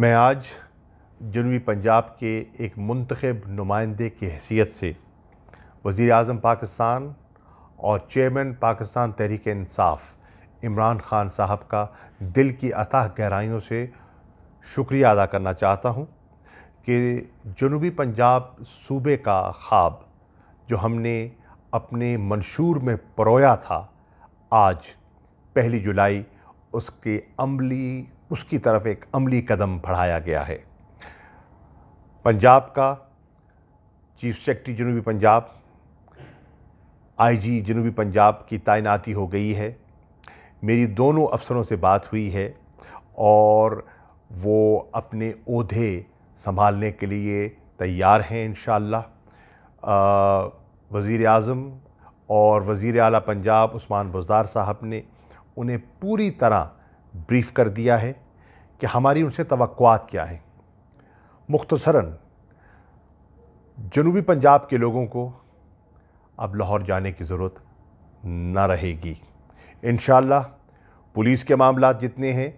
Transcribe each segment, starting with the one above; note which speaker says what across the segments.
Speaker 1: मैं आज जनूबी पंजाब के एक मंतखब नुमाइंदे की हैसियत से वज़ी अजम पाकिस्तान और चेयरमैन पाकिस्तान तहरीक इंसाफ इमरान ख़ान साहब का दिल की अतः गहराइयों से शुक्रिया अदा करना चाहता हूँ कि जनूबी पंजाब सूबे का ख्वाब जो हमने अपने मंशूर में परोया था आज पहली जुलाई उसके अमली उसकी तरफ एक अमली कदम बढ़ाया गया है पंजाब का चीफ सेक्रेटरी जनूबी पंजाब आईजी जनूबी पंजाब की तैनाती हो गई है मेरी दोनों अफसरों से बात हुई है और वो अपने ओहदे संभालने के लिए तैयार हैं इन वज़ी अज़म और वज़ी अला पंजाब उस्मान बुजार साहब ने उन्हें पूरी तरह ब्रीफ़ कर दिया है कि हमारी उनसे तवक़ात क्या है मुख्तसरन जनूबी पंजाब के लोगों को अब लाहौर जाने की ज़रूरत न रहेगी इन पुलिस के मामला जितने हैं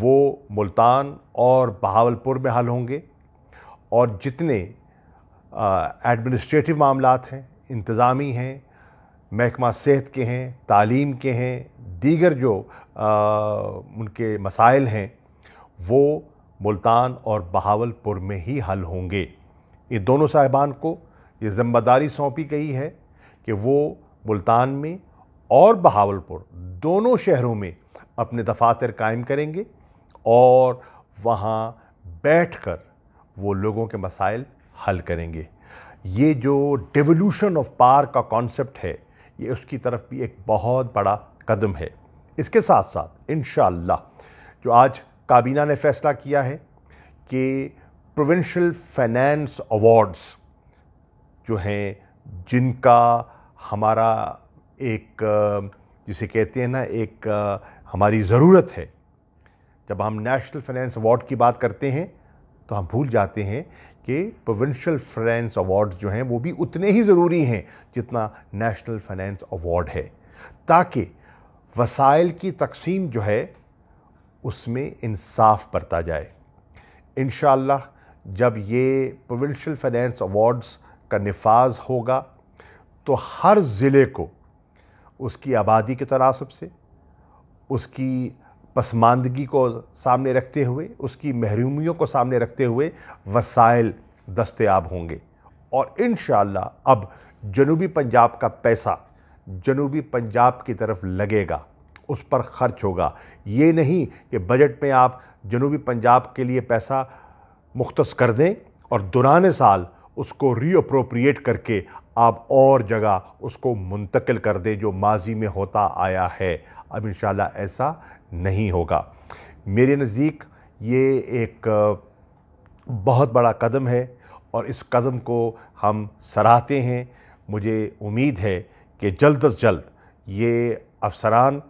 Speaker 1: वो मुल्तान और बहावलपुर में हल होंगे और जितने एडमिनिस्ट्रेटिव मामला हैं इंतज़ामी हैं महकमा सेहत के हैं तालीम के हैं दीगर जो आ, उनके मसाइल हैं वो मुल्तान और बहावलपुर में ही हल होंगे ये दोनों साहिबान को ये ज़िम्मेदारी सौंपी गई है कि वो मुल्तान में और बहावलपुर दोनों शहरों में अपने दफातर कायम करेंगे और वहाँ बैठ कर वो लोगों के मसाइल हल करेंगे ये जो डेवोल्यूशन ऑफ पार का कॉन्सेप्ट है ये उसकी तरफ भी एक बहुत बड़ा कदम है इसके साथ साथ इन जो आज काबीना ने फैसला किया है कि प्रोविंशल फाइनेंस अवार्ड्स जो हैं जिनका हमारा एक जिसे कहते हैं ना एक हमारी ज़रूरत है जब हम नेशनल फाइनेंस अवार्ड की बात करते हैं तो हम भूल जाते हैं कि प्रोविंशियल फाइनेंस अवार्ड जो हैं वो भी उतने ही ज़रूरी हैं जितना नेशनल फाइनेंस अवार्ड है ताकि वसाइल की तकसीम जो है उसमें इंसाफ बरता जाए इन जब ये प्रोविंशियल फाइनेंस अवार्ड्स का नफाज होगा तो हर ज़िले को उसकी आबादी के तनासब से उसकी पसमानदगी को सामने रखते हुए उसकी महरूमियों को सामने रखते हुए वसाइल दस्तयाब होंगे और इन अब जनूबी पंजाब का पैसा जनूबी पंजाब की तरफ लगेगा उस पर खर्च होगा ये नहीं कि बजट में आप जनूबी पंजाब के लिए पैसा मुख्त कर दें और दुरान साल उसको रीअप्रोप्रिएट करके आप और जगह उसको मुंतकिल कर दें जो माजी में होता आया है अब इन ऐसा नहीं होगा मेरे नज़दीक ये एक बहुत बड़ा कदम है और इस कदम को हम सराहते हैं मुझे उम्मीद है कि जल्द अज जल्द ये अफसरान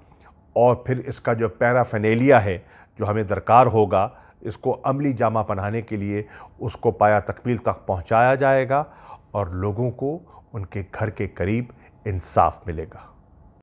Speaker 1: और फिर इसका जो पैराफेनेलिया है जो हमें दरकार होगा इसको अमली जामा पहनाने के लिए उसको पाया तकमील तक पहुंचाया जाएगा और लोगों को उनके घर के करीब इंसाफ मिलेगा